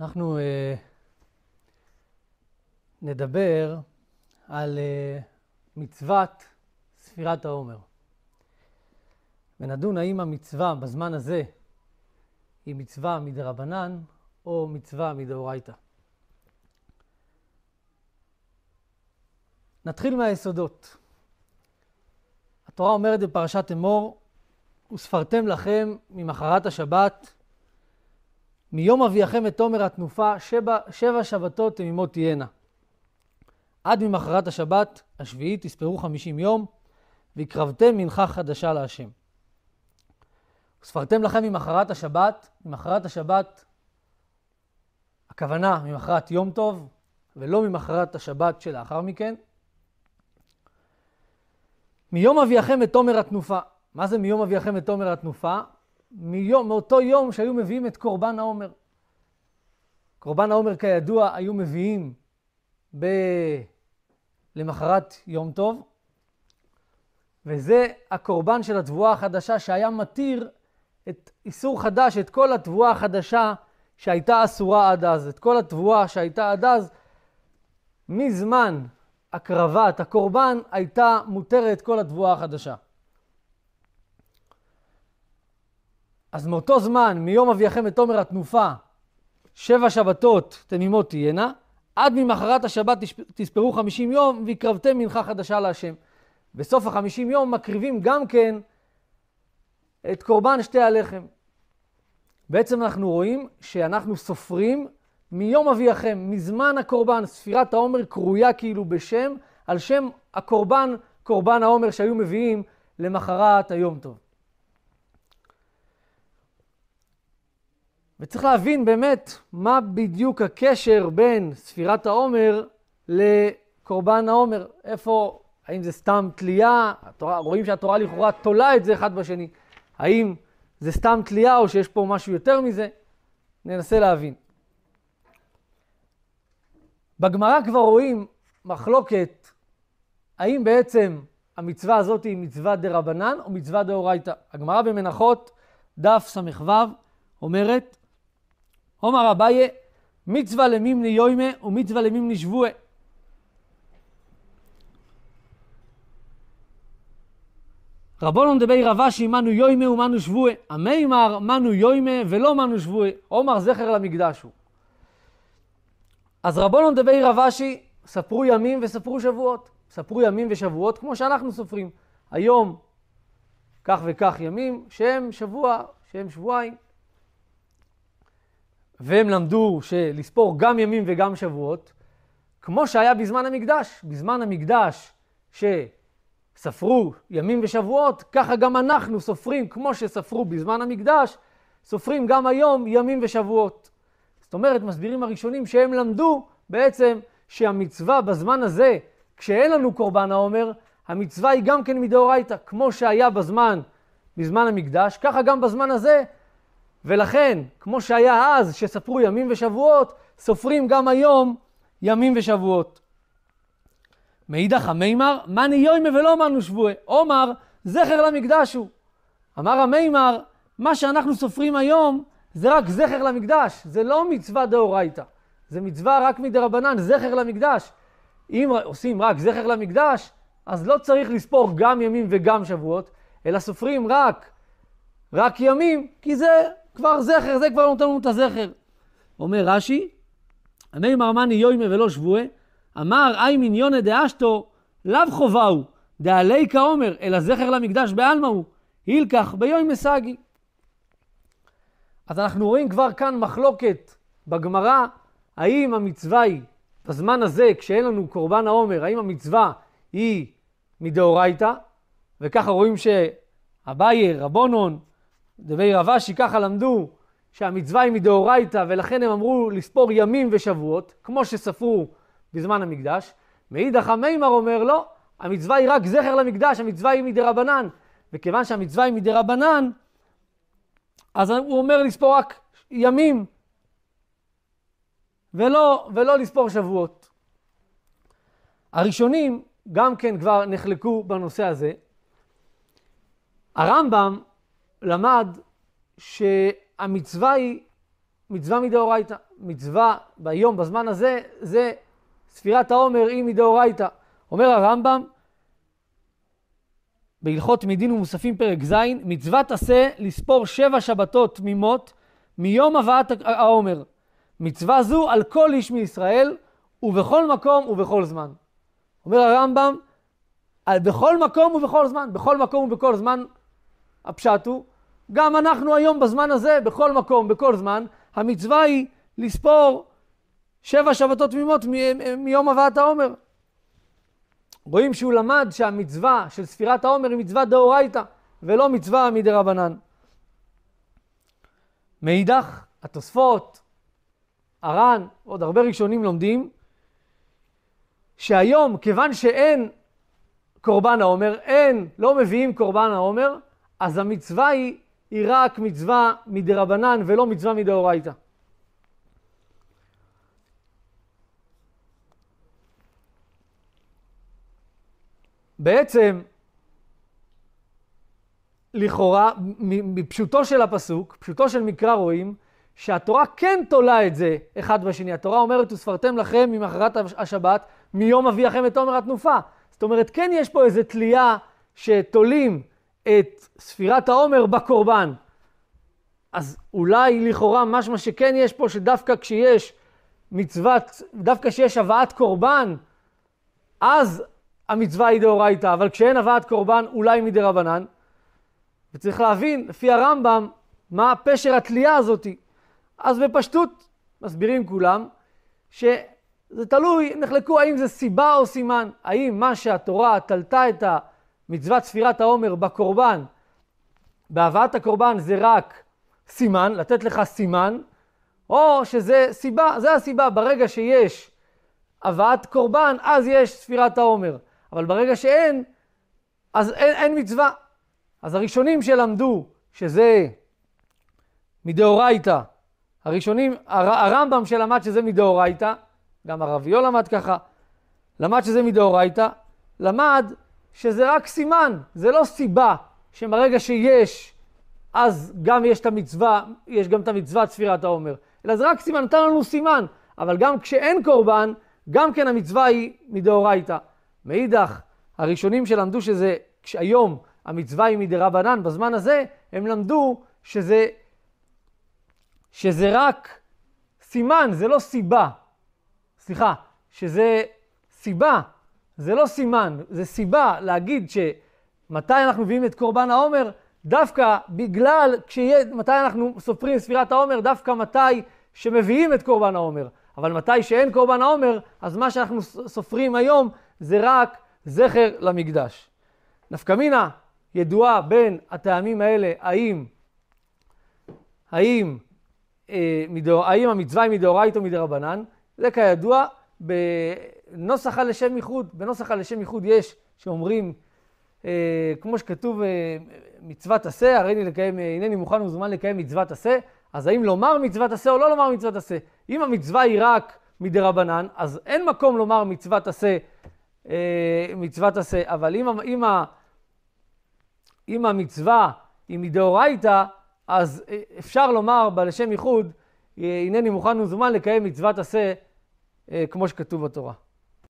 אנחנו uh, נדבר על uh, מצוות ספירת העומר. ונדון האם המצווה בזמן הזה היא מצווה מדרבנן או מצווה מדאורייתא. נתחיל מהיסודות. התורה אומרת בפרשת אמור, וספרתם לכם ממחרת השבת מיום אביאכם את תומר התנופה, שבע, שבע שבתות תמימות תהיינה. עד ממחרת השבת השביעית תספרו חמישים יום, והקרבתם מנחה חדשה להשם. ספרתם לכם ממחרת השבת, ממחרת השבת, הכוונה ממחרת יום טוב, ולא ממחרת השבת שלאחר מכן. מיום אביאכם את תומר התנופה. מה זה מיום אביאכם את תומר התנופה? מיום, מאותו יום שהיו מביאים את קורבן העומר. קורבן העומר, כידוע, היו מביאים ב... למחרת יום טוב, וזה הקורבן של התבואה החדשה שהיה מתיר את איסור חדש, את כל התבואה החדשה שהייתה אסורה עד אז, את כל התבואה שהייתה עד אז, מזמן הקרבת הקורבן הייתה מותרת כל התבואה החדשה. אז מאותו זמן, מיום אביאכם את עומר התנופה, שבע שבתות תמימות תהיינה, עד ממחרת השבת תספרו חמישים יום והקרבתם מנחה חדשה להשם. בסוף החמישים יום מקריבים גם כן את קורבן שתי הלחם. בעצם אנחנו רואים שאנחנו סופרים מיום אביאכם, מזמן הקורבן, ספירת העומר קרויה כאילו בשם, על שם הקורבן, קורבן העומר שהיו מביאים למחרת היום טוב. וצריך להבין באמת מה בדיוק הקשר בין ספירת העומר לקורבן העומר. איפה, האם זה סתם תלייה? התורה, רואים שהתורה לכאורה תולה את זה אחד בשני. האם זה סתם תלייה או שיש פה משהו יותר מזה? ננסה להבין. בגמרא כבר רואים מחלוקת האם בעצם המצווה הזאת היא מצווה דה רבנן או מצווה דאורייתא. הגמרא במנחות, דף ס"ו, אומרת עומר אביי, מצווה למימני יוימה ומצווה למימני שבועה. רבונון דבי רבשי מנו יוימה ומנו שבועה. המימר מנו יוימה ולא מנו שבועה. עומר זכר למקדש הוא. אז רבונון דבי רבשי, ספרו ימים וספרו שבועות. ספרו ימים ושבועות כמו שאנחנו סופרים. היום כך וכך ימים, שהם שבוע, שהם שבועיים. והם למדו שלספור גם ימים וגם שבועות, כמו שהיה בזמן המקדש. בזמן המקדש שספרו ימים ושבועות, ככה גם אנחנו סופרים, כמו שספרו בזמן המקדש, סופרים גם היום ימים ושבועות. זאת אומרת, מסבירים הראשונים שהם למדו בעצם שהמצווה בזמן הזה, כשאין לנו קורבן העומר, המצווה היא גם כן מדאורייתא, כמו שהיה בזמן, בזמן המקדש, ככה גם בזמן הזה ולכן, כמו שהיה אז, שספרו ימים ושבועות, סופרים גם היום ימים ושבועות. מאידך המימר, מאני יוימה ולא אמרנו שבועי. עומר, זכר למקדש הוא. אמר המימר, מה שאנחנו סופרים היום זה רק זכר למקדש, זה לא מצווה דאורייתא. זה מצווה רק מדרבנן, זכר למקדש. אם עושים רק זכר למקדש, אז לא צריך לספור גם ימים וגם שבועות, אלא סופרים רק, רק ימים, כי זה כבר זכר, זה כבר לא נותן לנו את הזכר. אומר רש"י, עמי מרמני יוימה ולא שבועה, אמר אי מיניונה דאשתו, לאו חובהו, דעלי כעומר, אלא זכר למקדש בעלמא הוא, הילקח ביוימה סגי. אז אנחנו רואים כבר כאן מחלוקת בגמרא, האם המצווה היא, בזמן הזה, כשאין לנו קורבן העומר, האם המצווה היא מדאורייתא, וככה רואים שאביי, רבונון, דבי רבשי ככה למדו שהמצווה היא מדאורייתא, ולכן הם אמרו לספור ימים ושבועות, כמו שספרו בזמן המקדש. מאידך המימר אומר, לא, המצווה היא רק זכר למקדש, המצווה היא מדרבנן. וכיוון שהמצווה היא מדרבנן, אז הוא אומר לספור רק ימים, ולא, ולא לספור שבועות. הראשונים גם כן כבר נחלקו בנושא הזה. הרמב"ם למד שהמצווה היא מצווה מדאורייתא. מצווה ביום, בזמן הזה, זה ספירת העומר היא מדאורייתא. אומר הרמב"ם, בהלכות מדין ומוספים פרק ז', מצוות עשה לספור שבע שבתות תמימות מיום הבאת העומר. מצווה זו על כל איש מישראל ובכל מקום ובכל זמן. אומר הרמב"ם, בכל מקום ובכל זמן, בכל מקום ובכל זמן הפשט הוא גם אנחנו היום בזמן הזה, בכל מקום, בכל זמן, המצווה היא לספור שבע שבתות תמימות מיום הבאת העומר. רואים שהוא למד שהמצווה של ספירת העומר היא מצווה דאורייתא, ולא מצווה מדרבנן. מאידך, התוספות, הר"ן, עוד הרבה ראשונים לומדים, שהיום, כיוון שאין קורבן העומר, אין, לא מביאים קורבן העומר, אז המצווה היא היא רק מצווה מדרבנן ולא מצווה מדאורייתא. בעצם, לכאורה, מפשוטו של הפסוק, פשוטו של מקרא רואים, שהתורה כן תולה את זה אחד בשני. התורה אומרת, וספרתם לכם ממחרת השבת, מיום אביאכם את עומר התנופה. זאת אומרת, כן יש פה איזו תלייה שתולים את ספירת העומר בקורבן. אז אולי לכאורה משמע שכן יש פה, שדווקא כשיש מצוות, דווקא כשיש הבאת קורבן, אז המצווה היא דאורייתא, אבל כשאין הבאת קורבן, אולי מדי רבנן. וצריך להבין, לפי הרמב"ם, מה פשר התלייה הזאתי. אז בפשטות, מסבירים כולם, שזה תלוי, נחלקו האם זה סיבה או סימן, האם מה שהתורה תלתה את ה... מצוות ספירת העומר בקורבן, בהבאת הקורבן זה רק סימן, לתת לך סימן, או שזה סיבה, זה הסיבה, ברגע שיש הבאת קורבן, אז יש ספירת העומר. אבל ברגע שאין, אז אין, אין מצווה. אז הראשונים שלמדו שזה מדאורייתא, הראשונים, הר, הרמב"ם שלמד שזה מדאורייתא, גם הרביו למד ככה, למד שזה מדאורייתא, למד שזה רק סימן, זה לא סיבה שברגע שיש, אז גם יש את המצווה, יש גם את המצווה צפירת העומר. אלא זה רק סימן, נתן לנו סימן. אבל גם כשאין קורבן, גם כן המצווה היא מדאורייתא. מאידך, הראשונים שלמדו שזה, כשהיום המצווה היא מדרבנן, בזמן הזה הם למדו שזה, שזה רק סימן, זה לא סיבה. סליחה, שזה סיבה, זה לא סימן, זה סיבה להגיד שמתי אנחנו מביאים את קורבן העומר, דווקא בגלל, כשיה, מתי אנחנו סופרים ספירת העומר, דווקא מתי שמביאים את קורבן העומר. אבל מתי שאין קורבן העומר, אז מה שאנחנו סופרים היום זה רק זכר למקדש. נפקא מינה ידועה בין הטעמים האלה, האם, האם, אה, מדאור, האם המצווה היא מדאורייתא או מדרבנן, זה כידוע ב... נוסחה לשם ייחוד, בנוסחה לשם ייחוד יש שאומרים, אה, כמו שכתוב, אה, מצוות עשה, הריני לקיים, אה, הנני מוכן ומזומן לקיים מצוות עשה, אז האם לומר מצוות עשה או לא לומר מצוות עשה? אם המצווה היא רק מדרבנן, אז אין מקום לומר מצוות עשה, אה, מצוות עשה, אבל אם, אם, אם המצווה היא מדאורייתא, אז אה, אפשר לומר בלשם ייחוד, אה, הנני מוכן ומזומן לקיים מצוות עשה, אה, כמו שכתוב בתורה.